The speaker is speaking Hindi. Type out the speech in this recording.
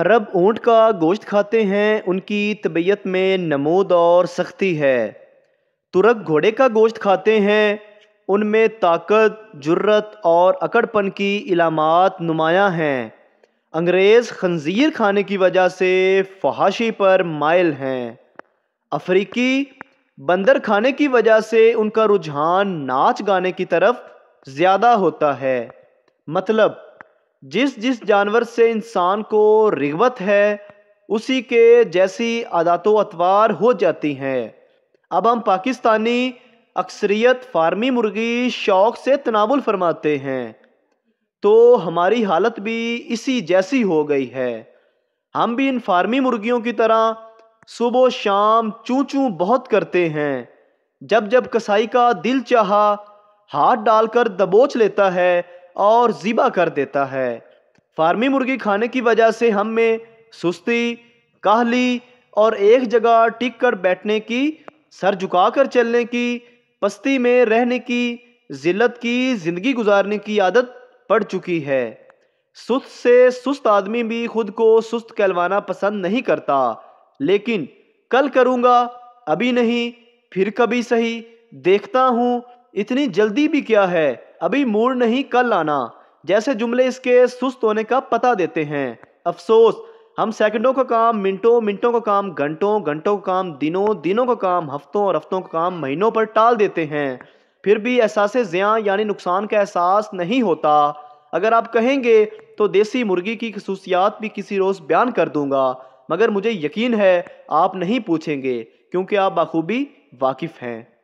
अरब ऊँट का गोश्त खाते हैं उनकी तबीयत में नमूद और सख्ती है तुरक घोड़े का गोश्त खाते हैं उनमें ताकत जुर्रत और अकड़पन की इलामत नुमाया हैं अंग्रेज़ खंजीर खाने की वजह से फहाशी पर मायल हैं अफ्रीकी बंदर खाने की वजह से उनका रुझान नाच गाने की तरफ ज़्यादा होता है मतलब जिस जिस जानवर से इंसान को रिगवत है उसी के जैसी आदत अतवार हो जाती हैं अब हम पाकिस्तानी अक्सरियत फार्मी मुर्गी शौक से तनावुल फरमाते हैं तो हमारी हालत भी इसी जैसी हो गई है हम भी इन फार्मी मुर्गियों की तरह सुबह शाम चू चू बहुत करते हैं जब जब कसाई का दिल चाहा हाथ डालकर दबोच लेता है और ज़िबा कर देता है फार्मी मुर्गी खाने की वजह से हम में सुस्ती काहली और एक जगह टिक कर बैठने की सर झुकाकर चलने की पस्ती में रहने की जिल्लत की ज़िंदगी गुजारने की आदत पड़ चुकी है सुस्त से सुस्त आदमी भी खुद को सुस्त कहलवाना पसंद नहीं करता लेकिन कल करूँगा अभी नहीं फिर कभी सही देखता हूँ इतनी जल्दी भी क्या है अभी मूड नहीं कल आना जैसे जुमले इसके सुस्त होने का पता देते हैं अफसोस हम सेकंडों का काम मिनटों मिनटों का काम घंटों घंटों का काम दिनों दिनों का काम हफ्तों और हफ्तों का काम महीनों पर टाल देते हैं फिर भी एहसास ज़ियाँ यानी नुकसान का एहसास नहीं होता अगर आप कहेंगे तो देसी मुर्गी की खसूसियात भी किसी रोज़ बयान कर दूंगा मगर मुझे यकीन है आप नहीं पूछेंगे क्योंकि आप बखूबी वाकिफ़ हैं